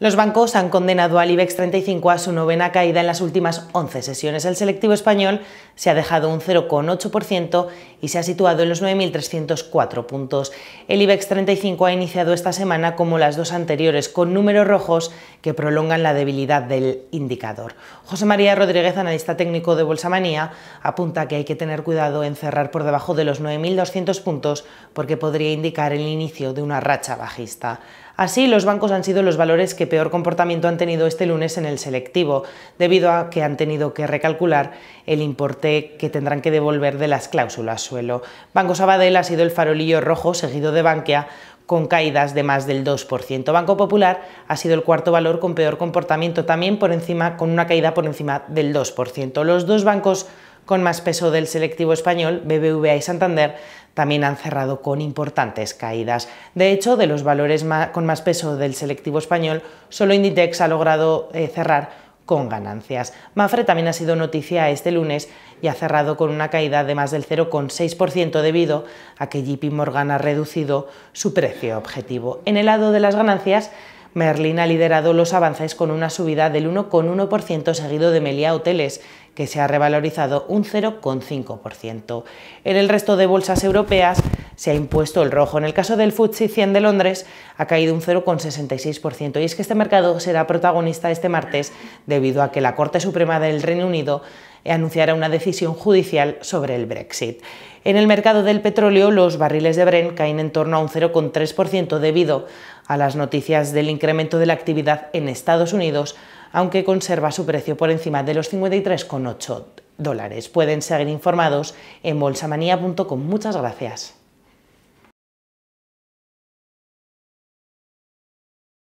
Los bancos han condenado al IBEX 35 a su novena caída en las últimas 11 sesiones. El selectivo español se ha dejado un 0,8% y se ha situado en los 9.304 puntos. El IBEX 35 ha iniciado esta semana como las dos anteriores, con números rojos que prolongan la debilidad del indicador. José María Rodríguez, analista técnico de Bolsamanía, apunta que hay que tener cuidado en cerrar por debajo de los 9.200 puntos porque podría indicar el inicio de una racha bajista. Así, los bancos han sido los valores que peor comportamiento han tenido este lunes en el selectivo, debido a que han tenido que recalcular el importe que tendrán que devolver de las cláusulas suelo. Banco Sabadell ha sido el farolillo rojo seguido de Bankia, con caídas de más del 2%. Banco Popular ha sido el cuarto valor con peor comportamiento, también por encima, con una caída por encima del 2%. Los dos bancos con más peso del selectivo español, BBVA y Santander, también han cerrado con importantes caídas. De hecho, de los valores con más peso del selectivo español, solo Inditex ha logrado eh, cerrar con ganancias. Mafre también ha sido noticia este lunes y ha cerrado con una caída de más del 0,6% debido a que JP Morgan ha reducido su precio objetivo. En el lado de las ganancias, Merlin ha liderado los avances con una subida del 1,1% seguido de Melia Hoteles, que se ha revalorizado un 0,5%. En el resto de bolsas europeas se ha impuesto el rojo. En el caso del FTSE 100 de Londres ha caído un 0,66%. Y es que este mercado será protagonista este martes debido a que la Corte Suprema del Reino Unido anunciará una decisión judicial sobre el Brexit. En el mercado del petróleo, los barriles de Brent caen en torno a un 0,3% debido a las noticias del incremento de la actividad en Estados Unidos aunque conserva su precio por encima de los 53,8 dólares. Pueden seguir informados en bolsamanía.com. Muchas gracias.